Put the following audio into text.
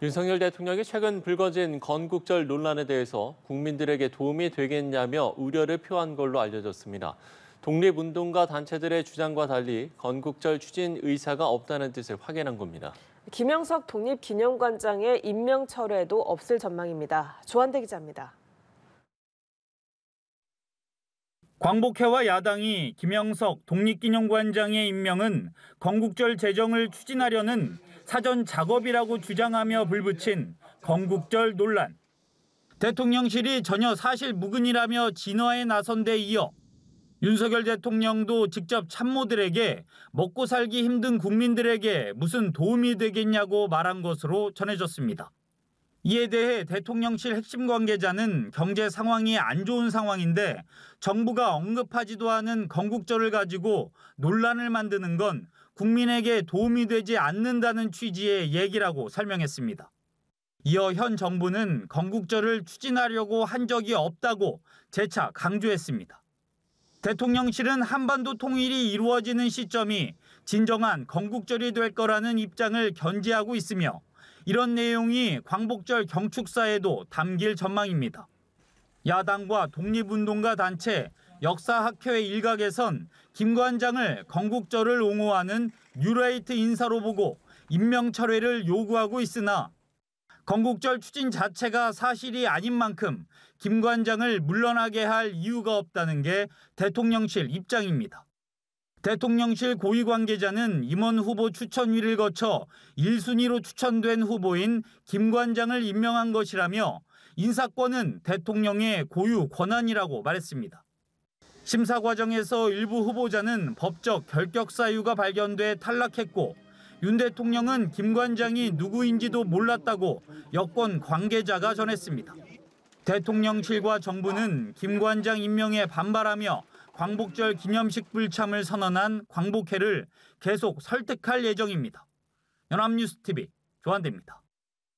윤석열 대통령이 최근 불거진 건국절 논란에 대해서 국민들에게 도움이 되겠냐며 우려를 표한 걸로 알려졌습니다. 독립운동가 단체들의 주장과 달리 건국절 추진 의사가 없다는 뜻을 확인한 겁니다. 김영석 독립기념관장의 임명 철회도 없을 전망입니다. 조한대 기자입니다. 광복회와 야당이 김영석 독립기념관장의 임명은 건국절 제정을 추진하려는 사전 작업이라고 주장하며 불붙인 건국절 논란. 대통령실이 전혀 사실 무근이라며 진화에 나선 데 이어 윤석열 대통령도 직접 참모들에게 먹고 살기 힘든 국민들에게 무슨 도움이 되겠냐고 말한 것으로 전해졌습니다. 이에 대해 대통령실 핵심 관계자는 경제 상황이 안 좋은 상황인데 정부가 언급하지도 않은 건국절을 가지고 논란을 만드는 건 국민에게 도움이 되지 않는다는 취지의 얘기라고 설명했습니다. 이어 현 정부는 건국절을 추진하려고 한 적이 없다고 재차 강조했습니다. 대통령실은 한반도 통일이 이루어지는 시점이 진정한 건국절이 될 거라는 입장을 견지하고 있으며 이런 내용이 광복절 경축사에도 담길 전망입니다. 야당과 독립운동가 단체, 역사학회 일각에선 김관장을 건국절을 옹호하는 뉴라이트 인사로 보고 임명 철회를 요구하고 있으나 건국절 추진 자체가 사실이 아닌 만큼 김 관장을 물러나게 할 이유가 없다는 게 대통령실 입장입니다. 대통령실 고위 관계자는 임원 후보 추천위를 거쳐 1순위로 추천된 후보인 김관장을 임명한 것이라며 인사권은 대통령의 고유 권한이라고 말했습니다. 심사 과정에서 일부 후보자는 법적 결격 사유가 발견돼 탈락했고 윤 대통령은 김관장이 누구인지도 몰랐다고 여권 관계자가 전했습니다. 대통령실과 정부는 김관장 임명에 반발하며 광복절 기념식 불참을 선언한 광복회를 계속 설득할 예정입니다. 연합뉴스TV 조한대입니다.